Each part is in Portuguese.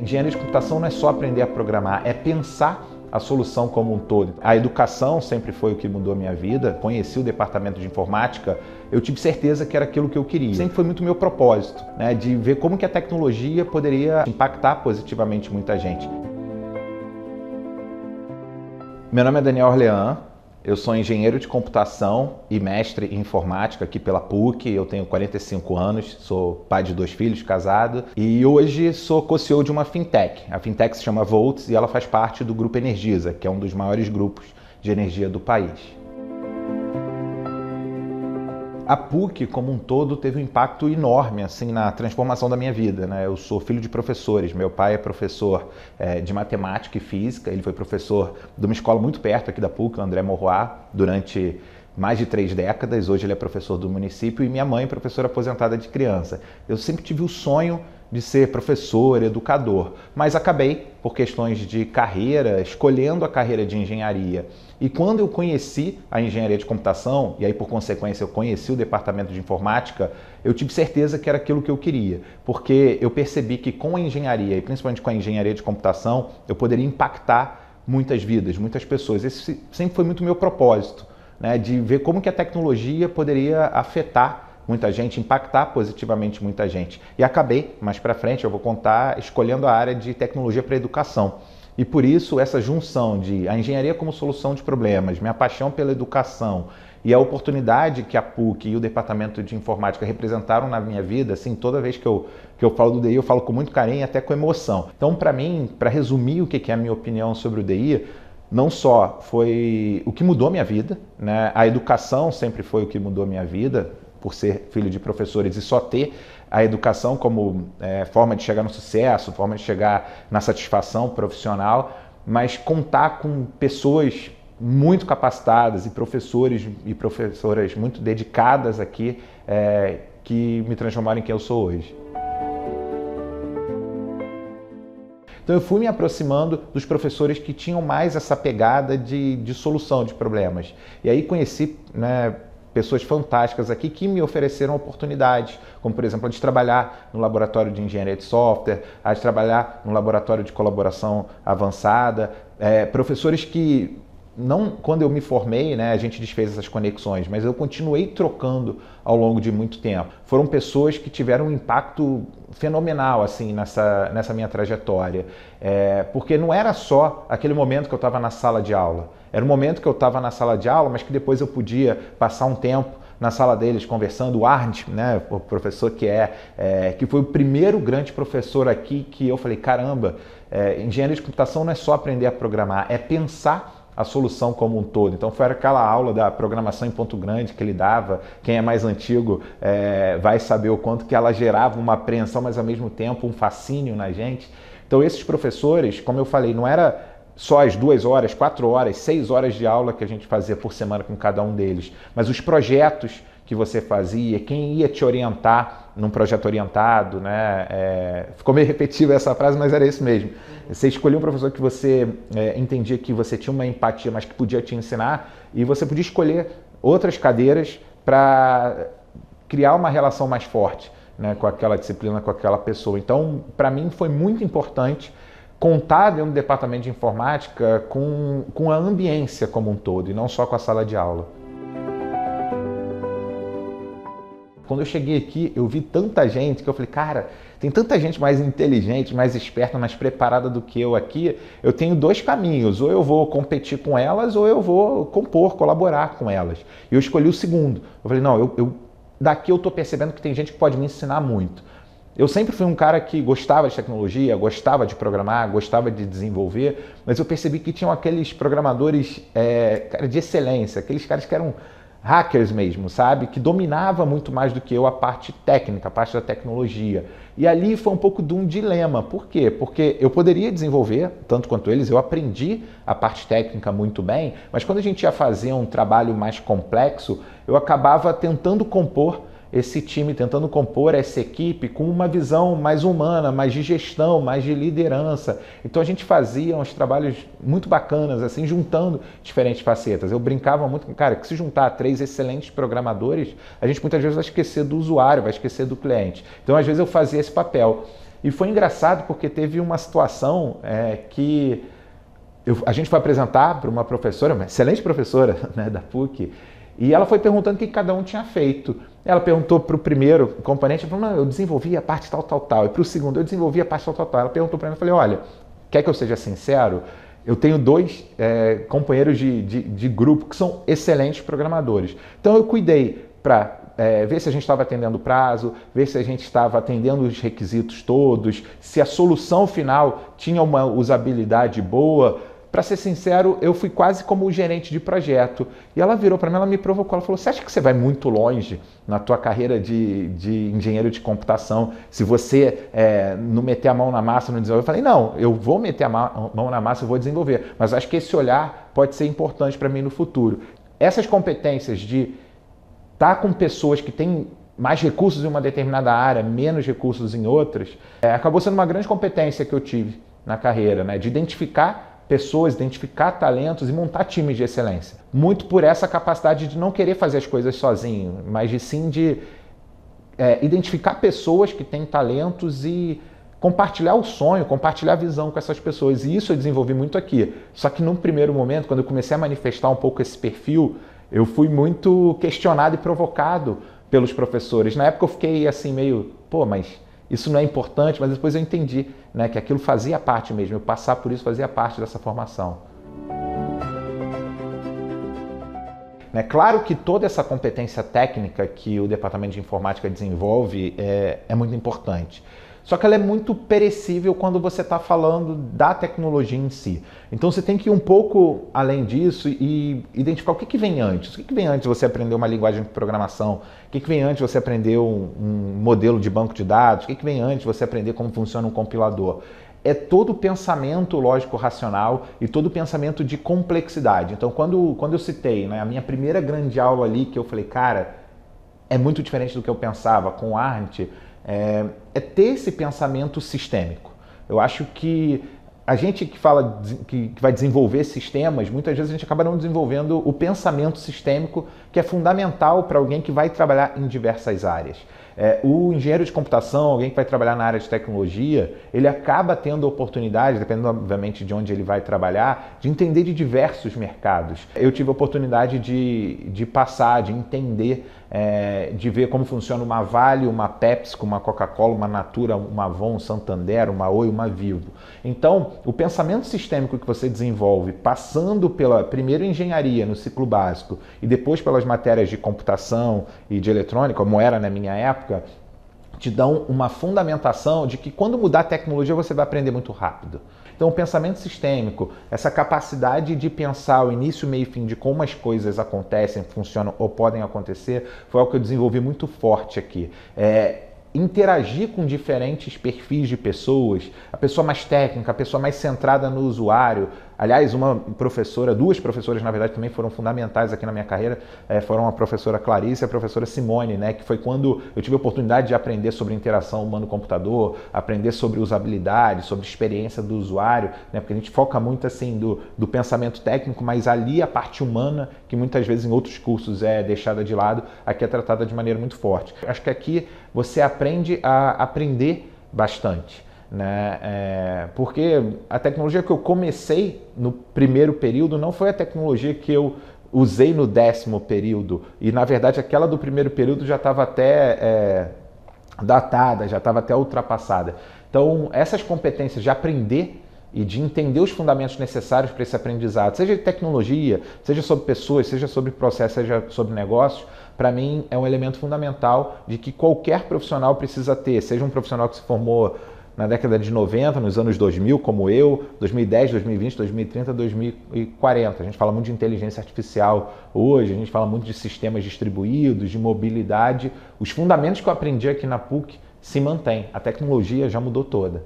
engenharia de computação não é só aprender a programar, é pensar a solução como um todo. A educação sempre foi o que mudou a minha vida. Conheci o departamento de informática, eu tive certeza que era aquilo que eu queria. Sempre foi muito meu propósito, né, de ver como que a tecnologia poderia impactar positivamente muita gente. Meu nome é Daniel Orlean, eu sou engenheiro de computação e mestre em informática aqui pela PUC. Eu tenho 45 anos, sou pai de dois filhos, casado. E hoje sou co-CEO de uma fintech. A fintech se chama Volts e ela faz parte do Grupo Energisa, que é um dos maiores grupos de energia do país a PUC como um todo teve um impacto enorme assim na transformação da minha vida. Né? Eu sou filho de professores. Meu pai é professor é, de matemática e física. Ele foi professor de uma escola muito perto aqui da PUC, o André Morroá, durante mais de três décadas. Hoje ele é professor do município e minha mãe é professora aposentada de criança. Eu sempre tive o sonho de ser professor, educador, mas acabei, por questões de carreira, escolhendo a carreira de engenharia. E quando eu conheci a engenharia de computação, e aí por consequência eu conheci o departamento de informática, eu tive certeza que era aquilo que eu queria, porque eu percebi que com a engenharia, e principalmente com a engenharia de computação, eu poderia impactar muitas vidas, muitas pessoas. Esse sempre foi muito meu propósito, né, de ver como que a tecnologia poderia afetar muita gente, impactar positivamente muita gente. E acabei, mais para frente, eu vou contar, escolhendo a área de tecnologia para educação. E por isso essa junção de a engenharia como solução de problemas, minha paixão pela educação e a oportunidade que a PUC e o departamento de informática representaram na minha vida, assim, toda vez que eu, que eu falo do DI, eu falo com muito carinho e até com emoção. Então, para mim, para resumir o que é a minha opinião sobre o DI, não só foi o que mudou minha vida, né? A educação sempre foi o que mudou minha vida, por ser filho de professores e só ter a educação como é, forma de chegar no sucesso, forma de chegar na satisfação profissional, mas contar com pessoas muito capacitadas e professores e professoras muito dedicadas aqui é, que me transformaram em quem eu sou hoje. Então eu fui me aproximando dos professores que tinham mais essa pegada de, de solução de problemas. E aí conheci né, pessoas fantásticas aqui que me ofereceram oportunidades, como por exemplo a de trabalhar no laboratório de engenharia de software, a de trabalhar no laboratório de colaboração avançada, é, professores que não quando eu me formei, né, a gente desfez essas conexões, mas eu continuei trocando ao longo de muito tempo. Foram pessoas que tiveram um impacto fenomenal assim nessa, nessa minha trajetória, é, porque não era só aquele momento que eu estava na sala de aula, era o momento que eu estava na sala de aula, mas que depois eu podia passar um tempo na sala deles conversando, o Arndt né, o professor que é, é, que foi o primeiro grande professor aqui que eu falei, caramba, é, engenharia de computação não é só aprender a programar, é pensar a solução como um todo. Então foi aquela aula da programação em ponto grande que ele dava. Quem é mais antigo é, vai saber o quanto que ela gerava uma apreensão, mas ao mesmo tempo um fascínio na gente. Então esses professores, como eu falei, não era só as duas horas, quatro horas, seis horas de aula que a gente fazia por semana com cada um deles, mas os projetos que você fazia, quem ia te orientar num projeto orientado, né? É, ficou meio repetitivo essa frase, mas era isso mesmo. Você escolhia um professor que você é, entendia que você tinha uma empatia, mas que podia te ensinar, e você podia escolher outras cadeiras para criar uma relação mais forte né, com aquela disciplina, com aquela pessoa. Então, para mim, foi muito importante contar dentro do departamento de informática com, com a ambiência como um todo, e não só com a sala de aula. Quando eu cheguei aqui, eu vi tanta gente que eu falei, cara, tem tanta gente mais inteligente, mais esperta, mais preparada do que eu aqui. Eu tenho dois caminhos: ou eu vou competir com elas, ou eu vou compor, colaborar com elas. E eu escolhi o segundo. Eu falei, não, eu, eu daqui eu estou percebendo que tem gente que pode me ensinar muito. Eu sempre fui um cara que gostava de tecnologia, gostava de programar, gostava de desenvolver, mas eu percebi que tinham aqueles programadores é, de excelência, aqueles caras que eram hackers mesmo, sabe? Que dominava muito mais do que eu a parte técnica, a parte da tecnologia. E ali foi um pouco de um dilema. Por quê? Porque eu poderia desenvolver, tanto quanto eles, eu aprendi a parte técnica muito bem, mas quando a gente ia fazer um trabalho mais complexo, eu acabava tentando compor esse time, tentando compor essa equipe com uma visão mais humana, mais de gestão, mais de liderança. Então a gente fazia uns trabalhos muito bacanas, assim, juntando diferentes facetas. Eu brincava muito, com cara, que se juntar três excelentes programadores, a gente muitas vezes vai esquecer do usuário, vai esquecer do cliente. Então às vezes eu fazia esse papel. E foi engraçado porque teve uma situação é, que eu, a gente foi apresentar para uma professora, uma excelente professora né, da PUC, e ela foi perguntando o que cada um tinha feito. Ela perguntou para o primeiro componente, falou, eu desenvolvi a parte tal, tal, tal. E para o segundo, eu desenvolvi a parte tal, tal, tal. Ela perguntou para mim, eu falei, olha, quer que eu seja sincero? Eu tenho dois é, companheiros de, de, de, grupo que são excelentes programadores. Então eu cuidei para é, ver se a gente estava atendendo o prazo, ver se a gente estava atendendo os requisitos todos, se a solução final tinha uma usabilidade boa para ser sincero, eu fui quase como o gerente de projeto. E ela virou para mim, ela me provocou, ela falou: "Você acha que você vai muito longe na tua carreira de, de engenheiro de computação se você é, não meter a mão na massa, não desenvolver?" Eu falei: "Não, eu vou meter a mão na massa, eu vou desenvolver, mas acho que esse olhar pode ser importante para mim no futuro. Essas competências de estar tá com pessoas que têm mais recursos em uma determinada área, menos recursos em outras, é, acabou sendo uma grande competência que eu tive na carreira, né? De identificar pessoas, identificar talentos e montar times de excelência. Muito por essa capacidade de não querer fazer as coisas sozinho, mas de sim de é, identificar pessoas que têm talentos e compartilhar o sonho, compartilhar a visão com essas pessoas. E isso eu desenvolvi muito aqui. Só que num primeiro momento, quando eu comecei a manifestar um pouco esse perfil, eu fui muito questionado e provocado pelos professores. Na época eu fiquei assim meio, pô, mas isso não é importante, mas depois eu entendi né, que aquilo fazia parte mesmo, eu passar por isso fazia parte dessa formação. É claro que toda essa competência técnica que o Departamento de Informática desenvolve é, é muito importante. Só que ela é muito perecível quando você está falando da tecnologia em si. Então você tem que ir um pouco além disso e identificar o que, que vem antes. O que, que vem antes você aprender uma linguagem de programação? O que, que vem antes você aprender um, um modelo de banco de dados? O que, que vem antes você aprender como funciona um compilador? é todo o pensamento lógico-racional e todo o pensamento de complexidade. Então, quando, quando eu citei né, a minha primeira grande aula ali, que eu falei, cara, é muito diferente do que eu pensava com arte, é, é ter esse pensamento sistêmico. Eu acho que a gente que fala que vai desenvolver sistemas, muitas vezes a gente acaba não desenvolvendo o pensamento sistêmico que é fundamental para alguém que vai trabalhar em diversas áreas. É, o engenheiro de computação, alguém que vai trabalhar na área de tecnologia, ele acaba tendo oportunidade, dependendo obviamente de onde ele vai trabalhar, de entender de diversos mercados. Eu tive a oportunidade de, de passar, de entender é, de ver como funciona uma Vale, uma Pepsi, uma Coca-Cola, uma Natura, uma Avon, um Santander, uma Oi, uma Vivo. Então, o pensamento sistêmico que você desenvolve, passando pela primeiro engenharia no ciclo básico e depois pelas matérias de computação e de eletrônica, como era na minha época, te dão uma fundamentação de que quando mudar a tecnologia você vai aprender muito rápido. Então, o pensamento sistêmico, essa capacidade de pensar o início, meio e fim de como as coisas acontecem, funcionam ou podem acontecer, foi algo que eu desenvolvi muito forte aqui. É, interagir com diferentes perfis de pessoas, a pessoa mais técnica, a pessoa mais centrada no usuário, Aliás, uma professora, duas professoras, na verdade, também foram fundamentais aqui na minha carreira, é, foram a professora Clarice e a professora Simone, né? Que foi quando eu tive a oportunidade de aprender sobre interação humano-computador, aprender sobre usabilidade, sobre experiência do usuário, né? Porque a gente foca muito assim do, do pensamento técnico, mas ali a parte humana, que muitas vezes em outros cursos é deixada de lado, aqui é tratada de maneira muito forte. Acho que aqui você aprende a aprender bastante. Né? É, porque a tecnologia que eu comecei no primeiro período não foi a tecnologia que eu usei no décimo período. E na verdade aquela do primeiro período já estava até é, datada, já estava até ultrapassada. Então essas competências de aprender e de entender os fundamentos necessários para esse aprendizado, seja de tecnologia, seja sobre pessoas, seja sobre processo, seja sobre negócios, para mim é um elemento fundamental de que qualquer profissional precisa ter, seja um profissional que se formou na década de 90, nos anos 2000, como eu, 2010, 2020, 2030, 2040. A gente fala muito de inteligência artificial hoje, a gente fala muito de sistemas distribuídos, de mobilidade. Os fundamentos que eu aprendi aqui na PUC se mantêm. A tecnologia já mudou toda.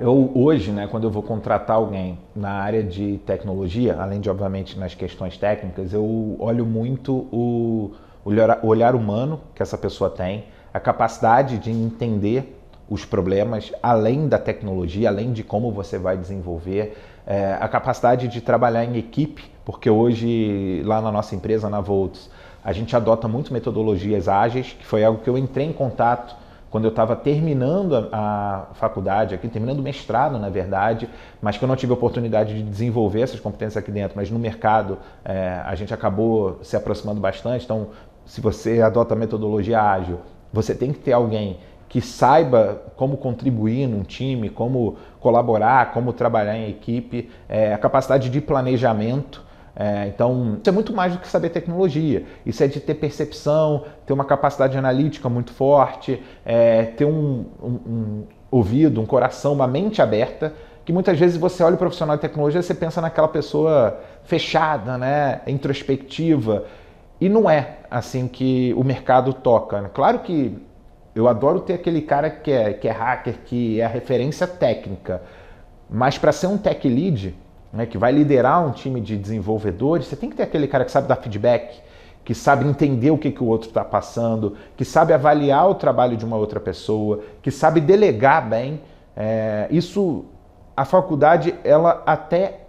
Eu hoje, né, quando eu vou contratar alguém na área de tecnologia, além de obviamente nas questões técnicas, eu olho muito o, o olhar humano que essa pessoa tem a capacidade de entender os problemas além da tecnologia, além de como você vai desenvolver, é, a capacidade de trabalhar em equipe, porque hoje lá na nossa empresa, na Volts, a gente adota muito metodologias ágeis, que foi algo que eu entrei em contato quando eu estava terminando a, a, faculdade aqui, terminando o mestrado, na verdade, mas que eu não tive oportunidade de desenvolver essas competências aqui dentro, mas no mercado é, a gente acabou se aproximando bastante, então se você adota metodologia ágil você tem que ter alguém que saiba como contribuir num time, como colaborar, como trabalhar em equipe, é, a capacidade de planejamento. É, então, isso é muito mais do que saber tecnologia. Isso é de ter percepção, ter uma capacidade analítica muito forte, é, ter um, um, um ouvido, um coração, uma mente aberta que muitas vezes você olha o profissional de tecnologia e você pensa naquela pessoa fechada, né, introspectiva, e não é assim que o mercado toca. Né? Claro que eu adoro ter aquele cara que é, que é hacker, que é a referência técnica, mas para ser um tech lead, né, que vai liderar um time de desenvolvedores, você tem que ter aquele cara que sabe dar feedback, que sabe entender o que, que o outro está passando, que sabe avaliar o trabalho de uma outra pessoa, que sabe delegar bem. É, isso, a faculdade, ela até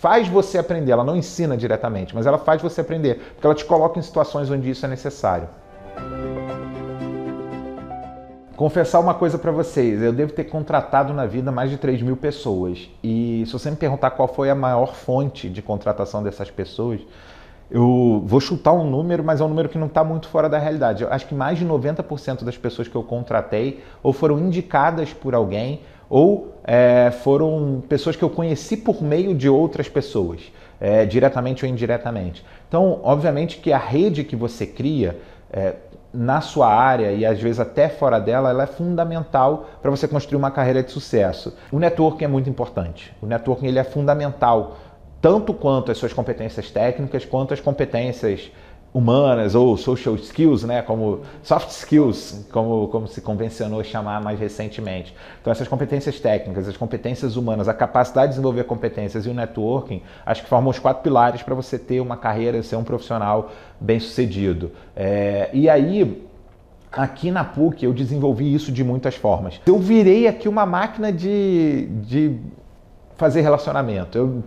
faz você aprender. Ela não ensina diretamente, mas ela faz você aprender, porque ela te coloca em situações onde isso é necessário. Confessar uma coisa para vocês, eu devo ter contratado na vida mais de 3 mil pessoas. E se você me perguntar qual foi a maior fonte de contratação dessas pessoas, eu vou chutar um número, mas é um número que não está muito fora da realidade. Eu acho que mais de 90% das pessoas que eu contratei ou foram indicadas por alguém ou é, foram pessoas que eu conheci por meio de outras pessoas, é, diretamente ou indiretamente. Então, obviamente que a rede que você cria é, na sua área e às vezes até fora dela, ela é fundamental para você construir uma carreira de sucesso. O networking é muito importante. O networking ele é fundamental tanto quanto as suas competências técnicas quanto as competências humanas ou social skills, né, como soft skills, como, como se convencionou chamar mais recentemente. Então essas competências técnicas, as competências humanas, a capacidade de desenvolver competências e o networking, acho que formam os quatro pilares para você ter uma carreira, e ser um profissional bem sucedido. É, e aí aqui na PUC eu desenvolvi isso de muitas formas. Eu virei aqui uma máquina de, de fazer relacionamento. Eu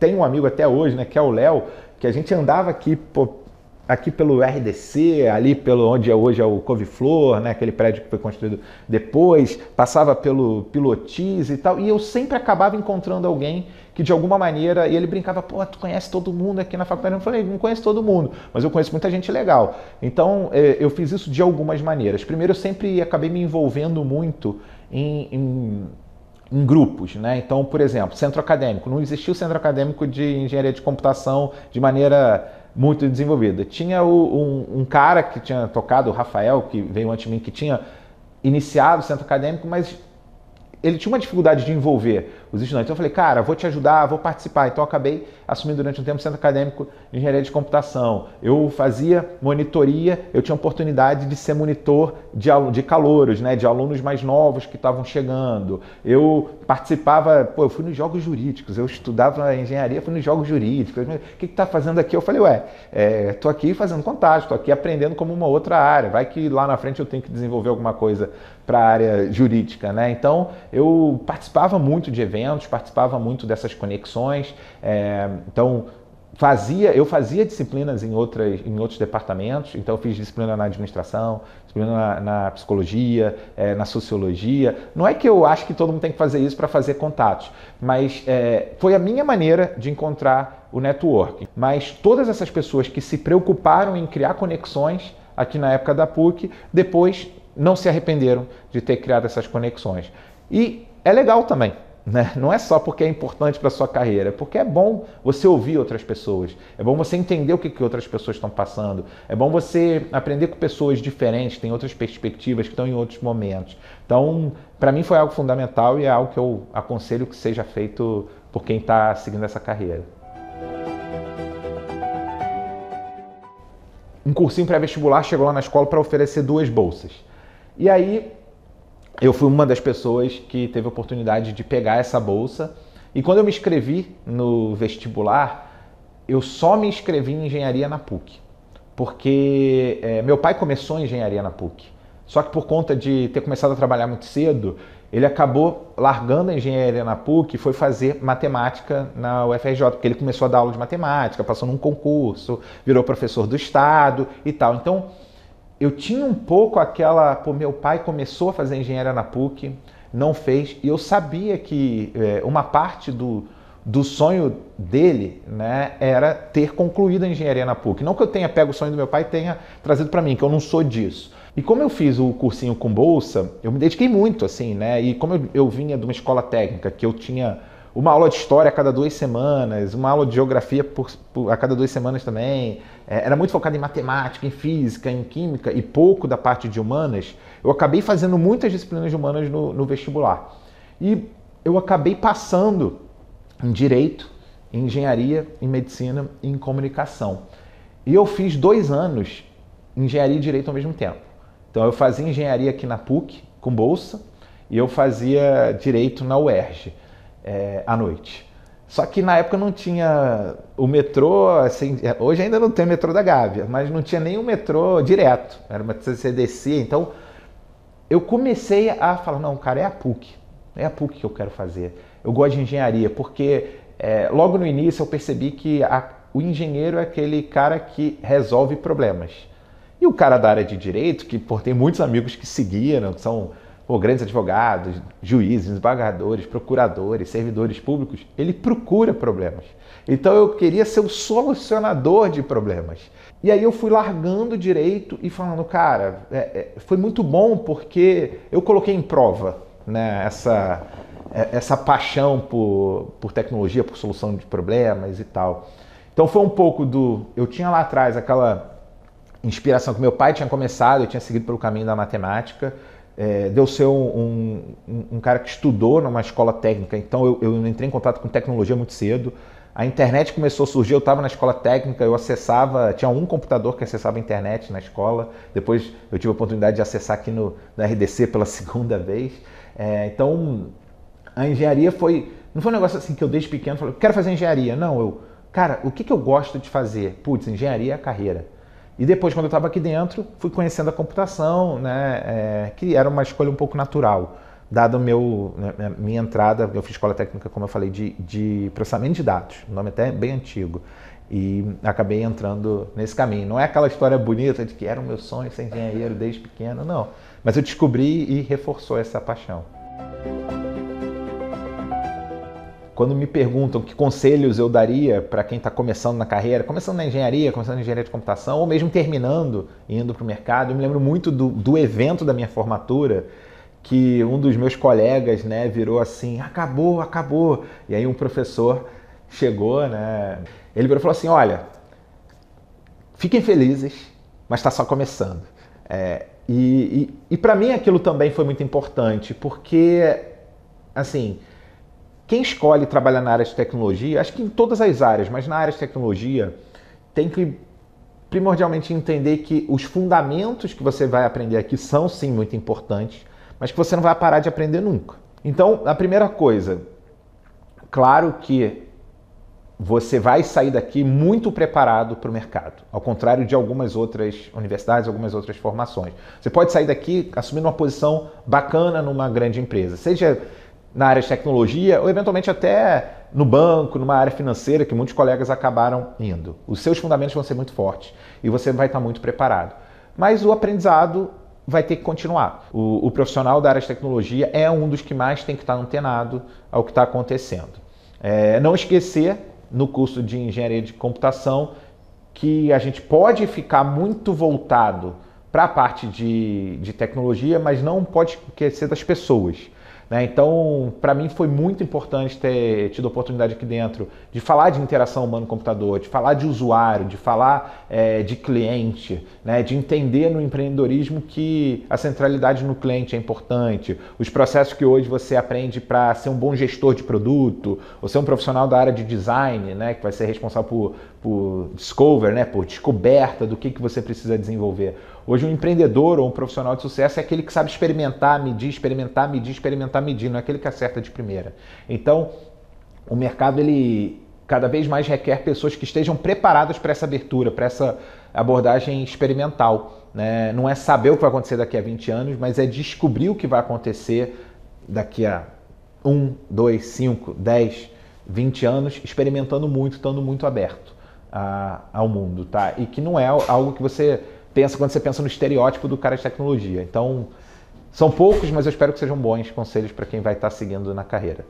tenho um amigo até hoje, né, que é o Léo, que a gente andava aqui por aqui pelo RDC, ali pelo onde é hoje é o Couve-Flor, né, aquele prédio que foi construído depois, passava pelo Pilotis e tal, e eu sempre acabava encontrando alguém que de alguma maneira, e ele brincava, pô, tu conhece todo mundo aqui na faculdade? Eu falei, não conheço todo mundo, mas eu conheço muita gente legal. Então, é, eu fiz isso de algumas maneiras. Primeiro, eu sempre acabei me envolvendo muito em, em em grupos, né? Então, por exemplo, centro acadêmico. Não existia o centro acadêmico de engenharia de computação de maneira muito desenvolvida. Tinha o, um, um, cara que tinha tocado, o Rafael, que veio antes de mim, que tinha iniciado o centro acadêmico, mas ele tinha uma dificuldade de envolver os estudantes. Então eu falei, cara, vou te ajudar, vou participar. Então eu acabei assumindo durante um tempo o Centro Acadêmico de Engenharia de Computação. Eu fazia monitoria, eu tinha oportunidade de ser monitor de, de calouros, né, de alunos mais novos que estavam chegando. Eu participava, pô, eu fui nos jogos jurídicos, eu estudava engenharia, fui nos jogos jurídicos. O que está fazendo aqui? Eu falei, ué, é, tô aqui fazendo contato tô aqui aprendendo como uma outra área. Vai que lá na frente eu tenho que desenvolver alguma coisa para a área jurídica, né? Então eu participava muito de eventos eventos, participava muito dessas conexões. É, então, fazia, eu fazia disciplinas em, outras, em outros departamentos, então eu fiz disciplina na administração, disciplina na, na psicologia, é, na sociologia. Não é que eu acho que todo mundo tem que fazer isso para fazer contatos, mas é, foi a minha maneira de encontrar o networking. Mas todas essas pessoas que se preocuparam em criar conexões aqui na época da PUC, depois não se arrependeram de ter criado essas conexões. E é legal também, né? Não é só porque é importante para sua carreira, é porque é bom você ouvir outras pessoas, é bom você entender o que, que outras pessoas estão passando, é bom você aprender com pessoas diferentes, tem outras perspectivas, que estão em outros momentos. Então, para mim foi algo fundamental e é algo que eu aconselho que seja feito por quem está seguindo essa carreira. Um cursinho pré-vestibular chegou lá na escola para oferecer duas bolsas. E aí eu fui uma das pessoas que teve a oportunidade de pegar essa bolsa. E quando eu me inscrevi no vestibular, eu só me inscrevi em engenharia na PUC. Porque é, meu pai começou engenharia na PUC. Só que por conta de ter começado a trabalhar muito cedo, ele acabou largando a engenharia na PUC e foi fazer matemática na UFRJ, porque ele começou a dar aula de matemática, passou num concurso, virou professor do estado e tal. Então, eu tinha um pouco aquela. Pô, meu pai começou a fazer engenharia na PUC, não fez, e eu sabia que é, uma parte do, do sonho dele né, era ter concluído a engenharia na PUC. Não que eu tenha pego o sonho do meu pai e tenha trazido para mim, que eu não sou disso. E como eu fiz o cursinho com bolsa, eu me dediquei muito, assim, né? E como eu, eu vinha de uma escola técnica que eu tinha uma aula de história a cada duas semanas, uma aula de geografia por, por, a cada duas semanas também. É, era muito focado em matemática, em física, em química e pouco da parte de humanas. Eu acabei fazendo muitas disciplinas humanas no, no vestibular. E eu acabei passando em direito, em engenharia, em medicina e em comunicação. E eu fiz dois anos engenharia e direito ao mesmo tempo. Então eu fazia engenharia aqui na PUC, com bolsa, e eu fazia direito na UERJ é, à noite. Só que na época não tinha o metrô, assim, é, hoje ainda não tem o metrô da Gávea, mas não tinha nenhum metrô direto, era uma CDC, então eu comecei a falar, não, cara, é a PUC, é a PUC que eu quero fazer. Eu gosto de engenharia, porque é, logo no início eu percebi que a, o engenheiro é aquele cara que resolve problemas. E o cara da área de direito, que por, tem muitos amigos que seguiram, que são pô, grandes advogados, juízes, desembargadores, procuradores, servidores públicos, ele procura problemas. Então eu queria ser o solucionador de problemas. E aí eu fui largando direito e falando, cara, é, é, foi muito bom porque eu coloquei em prova né, essa, é, essa paixão por, por tecnologia, por solução de problemas e tal. Então foi um pouco do. Eu tinha lá atrás aquela inspiração que meu pai tinha começado, eu tinha seguido pelo caminho da matemática é, deu ser um, um, um, cara que estudou numa escola técnica, então eu, eu, entrei em contato com tecnologia muito cedo. A internet começou a surgir, eu estava na escola técnica, eu acessava, tinha um computador que acessava a internet na escola, depois eu tive a oportunidade de acessar aqui no, na RDC pela segunda vez. É, então, a engenharia foi, não foi um negócio assim que eu desde pequeno falei, quero fazer engenharia. Não, eu, cara, o que, que eu gosto de fazer? Putz, engenharia é a carreira. E depois, quando eu estava aqui dentro, fui conhecendo a computação, né, é, que era uma escolha um pouco natural, dado meu né, minha entrada, eu fiz escola técnica, como eu falei, de, de processamento de dados, um nome até bem antigo, e acabei entrando nesse caminho. Não é aquela história bonita de que era o meu sonho ser engenheiro desde pequeno, não. Mas eu descobri e reforçou essa paixão quando me perguntam que conselhos eu daria para quem está começando na carreira, começando na engenharia, começando na engenharia de computação, ou mesmo terminando e indo para o mercado, eu me lembro muito do, do evento da minha formatura, que um dos meus colegas né, virou assim, acabou, acabou. E aí um professor chegou, né? Ele virou e falou assim, olha, fiquem felizes, mas está só começando. É, e, e, e para mim aquilo também foi muito importante, porque, assim, quem escolhe trabalhar na área de tecnologia, acho que em todas as áreas, mas na área de tecnologia, tem que primordialmente entender que os fundamentos que você vai aprender aqui são sim muito importantes, mas que você não vai parar de aprender nunca. Então, a primeira coisa, claro que você vai sair daqui muito preparado para o mercado, ao contrário de algumas outras universidades, algumas outras formações. Você pode sair daqui assumindo uma posição bacana numa grande empresa, seja na área de tecnologia ou eventualmente até no banco, numa área financeira que muitos colegas acabaram indo. Os seus fundamentos vão ser muito fortes e você vai estar muito preparado. Mas o aprendizado vai ter que continuar. O, o profissional da área de tecnologia é um dos que mais tem que estar antenado ao que está acontecendo. É, não esquecer, no curso de engenharia de computação, que a gente pode ficar muito voltado para a parte de, de tecnologia, mas não pode esquecer das pessoas. Né? Então, para mim foi muito importante ter tido a oportunidade aqui dentro de falar de interação humano-computador, de falar de usuário, de falar é, de cliente, né? de entender no empreendedorismo que a centralidade no cliente é importante, os processos que hoje você aprende para ser um bom gestor de produto, ou ser um profissional da área de design, né? que vai ser responsável por, por discover, né? por descoberta do que, que você precisa desenvolver Hoje, um empreendedor ou um profissional de sucesso é aquele que sabe experimentar, medir, experimentar, medir, experimentar, medir, não é aquele que acerta de primeira. Então, o mercado ele cada vez mais requer pessoas que estejam preparadas para essa abertura, para essa abordagem experimental. Né? Não é saber o que vai acontecer daqui a 20 anos, mas é descobrir o que vai acontecer daqui a 1, 2, 5, 10, 20 anos, experimentando muito, estando muito aberto a, ah, ao mundo, tá? E que não é algo que você pensa quando você pensa no estereótipo do cara de tecnologia. Então, são poucos, mas eu espero que sejam bons conselhos para quem vai estar tá seguindo na carreira.